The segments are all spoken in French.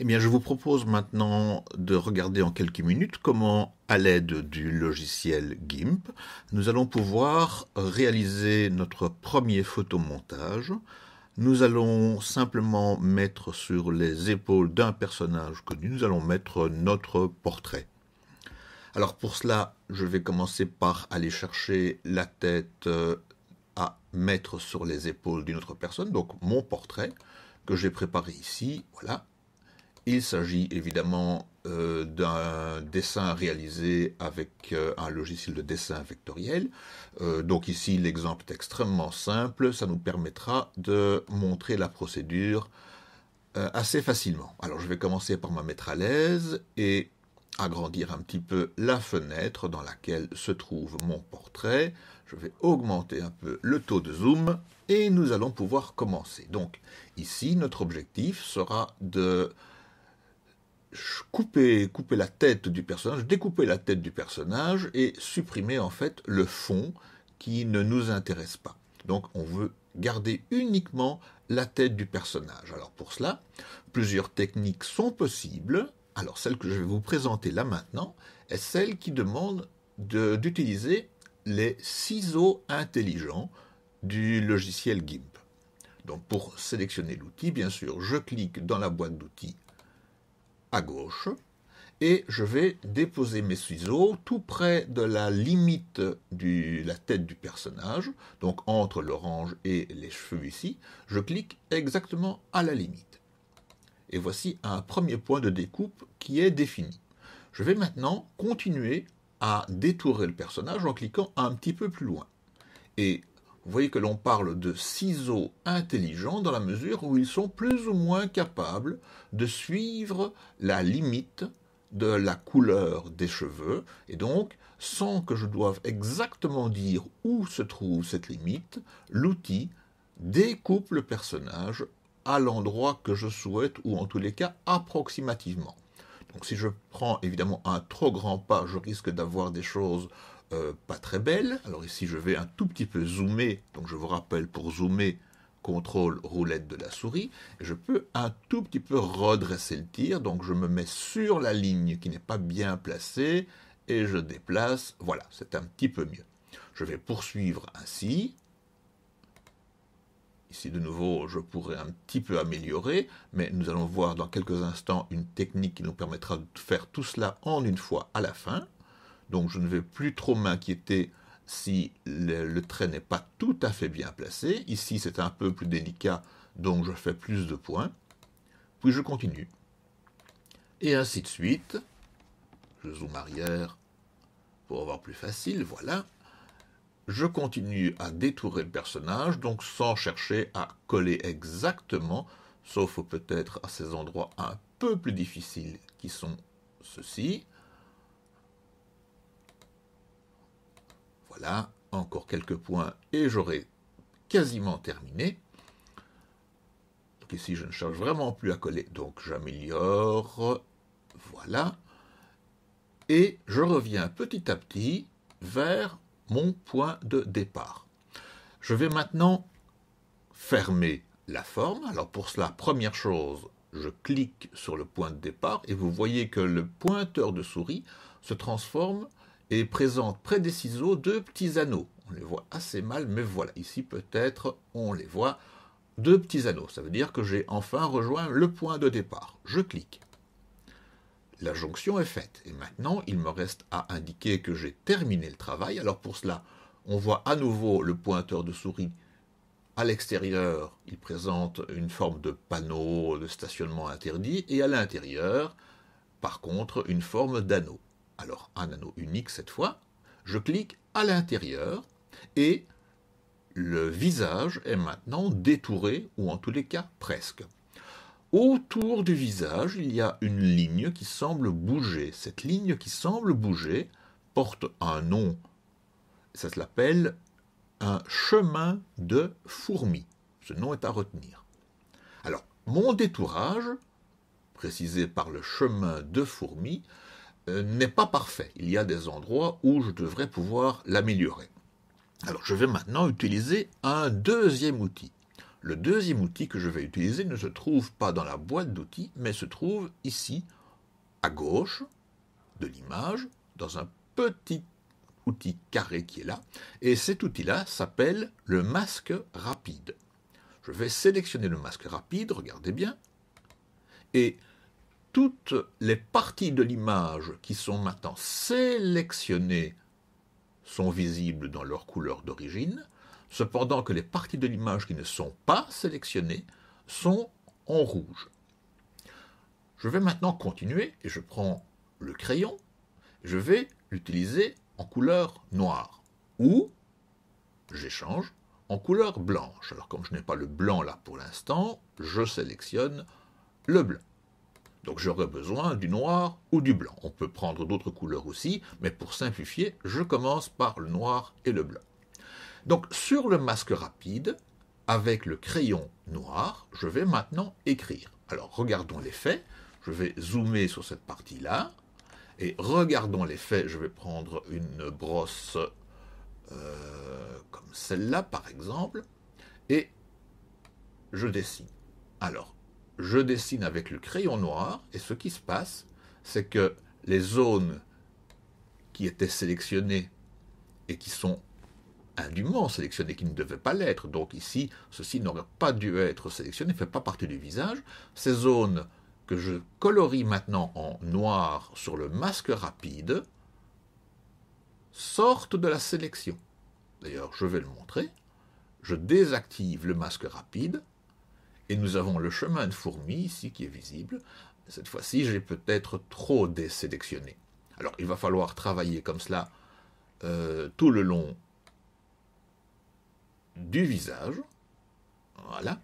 Eh bien, je vous propose maintenant de regarder en quelques minutes comment, à l'aide du logiciel GIMP, nous allons pouvoir réaliser notre premier photomontage. Nous allons simplement mettre sur les épaules d'un personnage connu, nous allons mettre notre portrait. Alors pour cela, je vais commencer par aller chercher la tête euh, à mettre sur les épaules d'une autre personne, donc mon portrait que j'ai préparé ici, voilà, il s'agit évidemment euh, d'un dessin réalisé avec euh, un logiciel de dessin vectoriel. Euh, donc ici, l'exemple est extrêmement simple. Ça nous permettra de montrer la procédure assez facilement. Alors je vais commencer par me mettre à l'aise et agrandir un petit peu la fenêtre dans laquelle se trouve mon portrait. Je vais augmenter un peu le taux de zoom et nous allons pouvoir commencer. Donc ici, notre objectif sera de couper, couper la tête du personnage, découper la tête du personnage et supprimer en fait le fond qui ne nous intéresse pas. Donc on veut garder uniquement la tête du personnage. Alors pour cela, plusieurs techniques sont possibles. Alors celle que je vais vous présenter là maintenant est celle qui demande d'utiliser les ciseaux intelligents du logiciel GIMP. Donc pour sélectionner l'outil, bien sûr, je clique dans la boîte d'outils gauche et je vais déposer mes ciseaux tout près de la limite de la tête du personnage, donc entre l'orange et les cheveux ici, je clique exactement à la limite. Et voici un premier point de découpe qui est défini. Je vais maintenant continuer à détourer le personnage en cliquant un petit peu plus loin. Et vous voyez que l'on parle de ciseaux intelligents dans la mesure où ils sont plus ou moins capables de suivre la limite de la couleur des cheveux, et donc, sans que je doive exactement dire où se trouve cette limite, l'outil découpe le personnage à l'endroit que je souhaite, ou en tous les cas approximativement. Donc si je prends évidemment un trop grand pas, je risque d'avoir des choses euh, pas très belle. Alors ici, je vais un tout petit peu zoomer. Donc je vous rappelle, pour zoomer, contrôle roulette de la souris. je peux un tout petit peu redresser le tir. Donc je me mets sur la ligne qui n'est pas bien placée et je déplace. Voilà, c'est un petit peu mieux. Je vais poursuivre ainsi. Ici, de nouveau, je pourrais un petit peu améliorer, mais nous allons voir dans quelques instants une technique qui nous permettra de faire tout cela en une fois à la fin. Donc je ne vais plus trop m'inquiéter si le, trait n'est pas tout à fait bien placé. Ici, c'est un peu plus délicat, donc je fais plus de points. Puis je continue. Et ainsi de suite. Je zoome arrière pour avoir plus facile, voilà. Je continue à détourer le personnage, donc sans chercher à coller exactement, sauf peut-être à ces endroits un peu plus difficiles qui sont ceux-ci. Voilà, encore quelques points et j'aurai quasiment terminé. ici, je ne cherche vraiment plus à coller, donc j'améliore. Voilà. Et je reviens petit à petit vers mon point de départ. Je vais maintenant fermer la forme. Alors pour cela, première chose, je clique sur le point de départ et vous voyez que le pointeur de souris se transforme et présente près des ciseaux deux petits anneaux. On les voit assez mal, mais voilà, ici peut-être on les voit. Deux petits anneaux, ça veut dire que j'ai enfin rejoint le point de départ. Je clique. La jonction est faite, et maintenant il me reste à indiquer que j'ai terminé le travail. Alors pour cela, on voit à nouveau le pointeur de souris à l'extérieur, il présente une forme de panneau de stationnement interdit, et à l'intérieur, par contre, une forme d'anneau alors un anneau unique cette fois, je clique à l'intérieur et le visage est maintenant détouré, ou en tous les cas presque. Autour du visage, il y a une ligne qui semble bouger. Cette ligne qui semble bouger porte un nom. Ça se l'appelle un chemin de fourmi. Ce nom est à retenir. Alors, mon détourage, précisé par le chemin de fourmi, euh, n'est pas parfait. Il y a des endroits où je devrais pouvoir l'améliorer. Alors je vais maintenant utiliser un deuxième outil. Le deuxième outil que je vais utiliser ne se trouve pas dans la boîte d'outils, mais se trouve ici, à gauche de l'image, dans un petit outil carré qui est là. Et cet outil-là s'appelle le masque rapide. Je vais sélectionner le masque rapide, regardez bien. Et toutes les parties de l'image qui sont maintenant sélectionnées sont visibles dans leur couleur d'origine, cependant que les parties de l'image qui ne sont pas sélectionnées sont en rouge. Je vais maintenant continuer et je prends le crayon, je vais l'utiliser en couleur noire ou j'échange en couleur blanche. Alors comme je n'ai pas le blanc là pour l'instant, je sélectionne le blanc. Donc j'aurai besoin du noir ou du blanc. On peut prendre d'autres couleurs aussi, mais pour simplifier, je commence par le noir et le blanc. Donc sur le masque rapide, avec le crayon noir, je vais maintenant écrire. Alors regardons l'effet. Je vais zoomer sur cette partie-là. Et regardons l'effet. Je vais prendre une brosse euh, comme celle-là, par exemple. Et je dessine. Alors, je dessine avec le crayon noir et ce qui se passe, c'est que les zones qui étaient sélectionnées et qui sont indûment sélectionnées, qui ne devaient pas l'être, donc ici, ceci n'aurait pas dû être sélectionné, ne fait pas partie du visage, ces zones que je colorie maintenant en noir sur le masque rapide sortent de la sélection. D'ailleurs, je vais le montrer. Je désactive le masque rapide et nous avons le chemin de fourmi ici qui est visible. Cette fois-ci, j'ai peut-être trop désélectionné. Alors, il va falloir travailler comme cela euh, tout le long du visage. Voilà.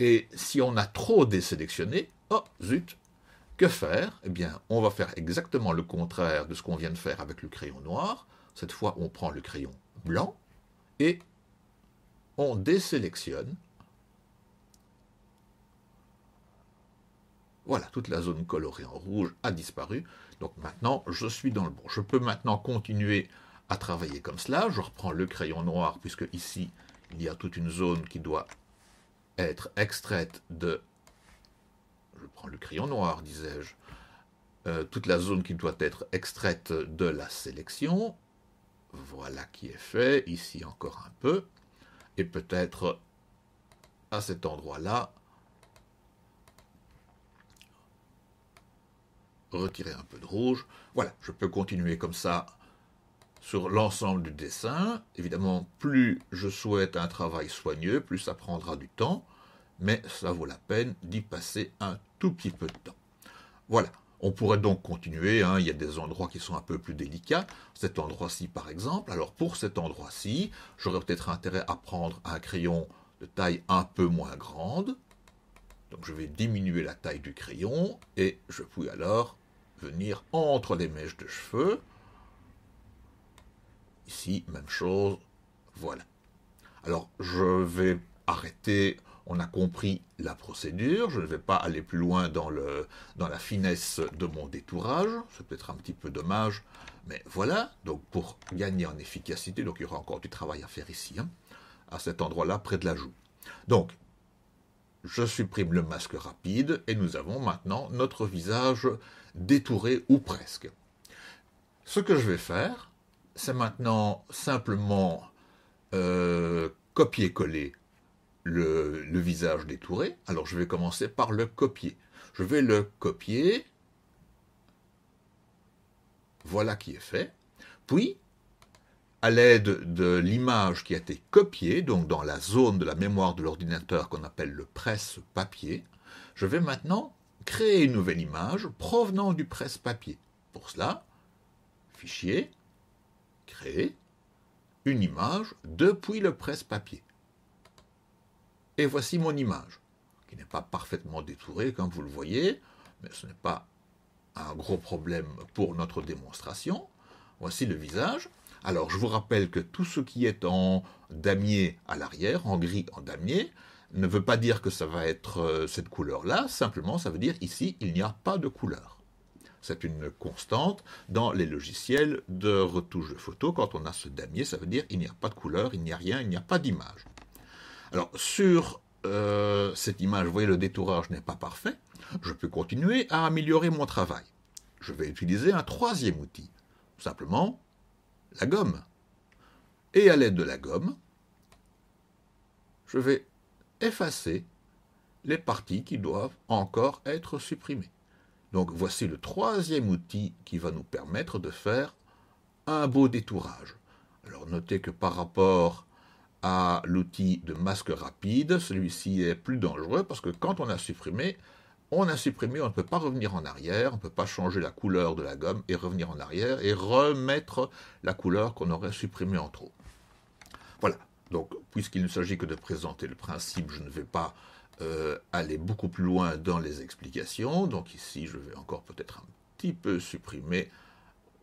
Et si on a trop désélectionné, oh zut, que faire Eh bien, on va faire exactement le contraire de ce qu'on vient de faire avec le crayon noir. Cette fois, on prend le crayon blanc et on désélectionne Voilà, toute la zone colorée en rouge a disparu. Donc maintenant, je suis dans le bon. Je peux maintenant continuer à travailler comme cela. Je reprends le crayon noir, puisque ici, il y a toute une zone qui doit être extraite de... Je prends le crayon noir, disais-je. Euh, toute la zone qui doit être extraite de la sélection. Voilà qui est fait. Ici, encore un peu. Et peut-être à cet endroit-là, retirer un peu de rouge. Voilà, je peux continuer comme ça sur l'ensemble du dessin. Évidemment, plus je souhaite un travail soigneux, plus ça prendra du temps, mais ça vaut la peine d'y passer un tout petit peu de temps. Voilà, on pourrait donc continuer, hein, il y a des endroits qui sont un peu plus délicats, cet endroit-ci par exemple. Alors pour cet endroit-ci, j'aurais peut-être intérêt à prendre un crayon de taille un peu moins grande. Donc je vais diminuer la taille du crayon et je puis alors venir entre les mèches de cheveux. Ici, même chose, voilà. Alors, je vais arrêter, on a compris la procédure, je ne vais pas aller plus loin dans, le, dans la finesse de mon détourage, c'est peut-être un petit peu dommage, mais voilà, donc pour gagner en efficacité, donc il y aura encore du travail à faire ici, hein, à cet endroit-là, près de la joue. Donc, je supprime le masque rapide et nous avons maintenant notre visage détouré ou presque. Ce que je vais faire, c'est maintenant simplement euh, copier-coller le, le, visage détouré. Alors je vais commencer par le copier. Je vais le copier. Voilà qui est fait. Puis, à l'aide de l'image qui a été copiée, donc dans la zone de la mémoire de l'ordinateur qu'on appelle le presse-papier, je vais maintenant créer une nouvelle image provenant du presse-papier. Pour cela, fichier, créer une image depuis le presse-papier. Et voici mon image, qui n'est pas parfaitement détourée comme vous le voyez, mais ce n'est pas un gros problème pour notre démonstration. Voici le visage. Alors je vous rappelle que tout ce qui est en damier à l'arrière, en gris en damier, ne veut pas dire que ça va être euh, cette couleur-là, simplement ça veut dire ici il n'y a pas de couleur. C'est une constante dans les logiciels de retouche de photo. Quand on a ce damier, ça veut dire il n'y a pas de couleur, il n'y a rien, il n'y a pas d'image. Alors sur euh, cette image, vous voyez le détourage n'est pas parfait. Je peux continuer à améliorer mon travail. Je vais utiliser un troisième outil, simplement la gomme. Et à l'aide de la gomme, je vais effacer les parties qui doivent encore être supprimées. Donc voici le troisième outil qui va nous permettre de faire un beau détourage. Alors notez que par rapport à l'outil de masque rapide, celui-ci est plus dangereux parce que quand on a supprimé, on a supprimé, on ne peut pas revenir en arrière, on ne peut pas changer la couleur de la gomme et revenir en arrière et remettre la couleur qu'on aurait supprimée en trop. Donc, puisqu'il ne s'agit que de présenter le principe, je ne vais pas euh, aller beaucoup plus loin dans les explications. Donc ici, je vais encore peut-être un petit peu supprimer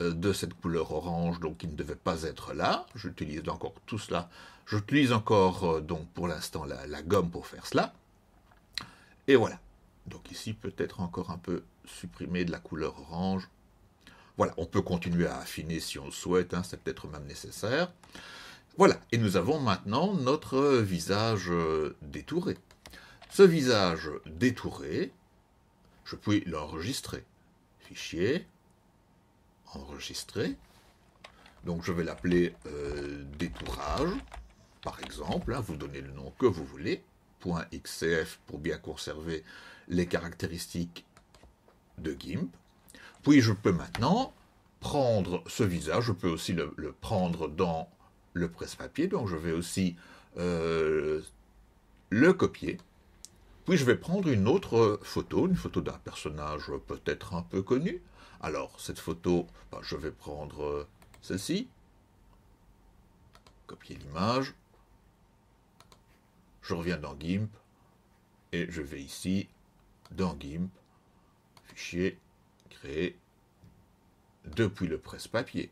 euh, de cette couleur orange, donc qui ne devait pas être là. J'utilise encore tout cela. J'utilise encore, euh, donc pour l'instant, la, gomme pour faire cela. Et voilà. Donc ici, peut-être encore un peu supprimer de la couleur orange. Voilà, on peut continuer à affiner si on le souhaite, hein. c'est peut-être même nécessaire. Voilà, et nous avons maintenant notre visage euh, détouré. Ce visage détouré, je puis l'enregistrer. Fichier, enregistrer. Donc je vais l'appeler euh, détourage, par exemple, hein, vous donnez le nom que vous voulez, .xcf pour bien conserver les caractéristiques de GIMP. Puis je peux maintenant prendre ce visage, je peux aussi le prendre dans le presse-papier, donc je vais aussi euh, le copier. Puis je vais prendre une autre euh, photo, une photo d'un personnage peut-être un peu connu. Alors cette photo, bah, je vais prendre euh, ceci copier l'image, je reviens dans GIMP, et je vais ici, dans GIMP, fichier, créer, depuis le presse-papier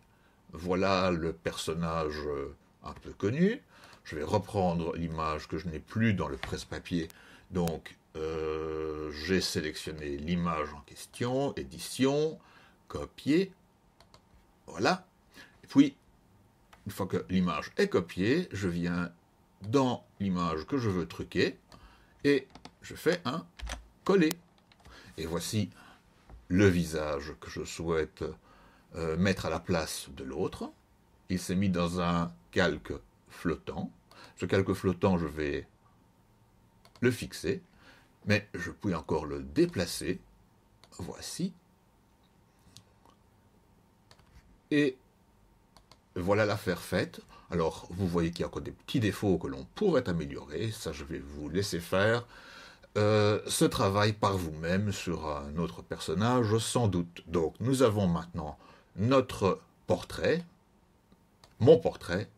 voilà le personnage euh, un peu connu. Je vais reprendre l'image que je n'ai plus dans le presse-papier. Donc, euh, j'ai sélectionné l'image en question, édition, copier. Voilà. Et puis, une fois que l'image est copiée, je viens dans l'image que je veux truquer et je fais un coller. Et voici le visage que je souhaite euh, mettre à la place de l'autre. Il s'est mis dans un calque flottant. Ce calque flottant, je vais le fixer, mais je puis encore le déplacer. Voici. Et voilà l'affaire faite. Alors, vous voyez qu'il y a encore des petits défauts que l'on pourrait améliorer. Ça, je vais vous laisser faire euh, ce travail par vous-même sur un autre personnage, sans doute. Donc, nous avons maintenant notre portrait, mon portrait,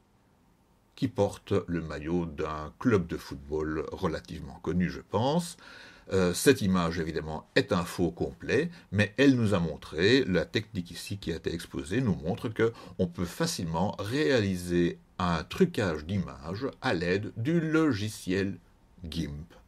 qui porte le maillot d'un club de football relativement connu, je pense. Euh, cette image, évidemment, est un faux complet, mais elle nous a montré, la technique ici qui a été exposée nous montre que on peut facilement réaliser un trucage d'image à l'aide du logiciel GIMP.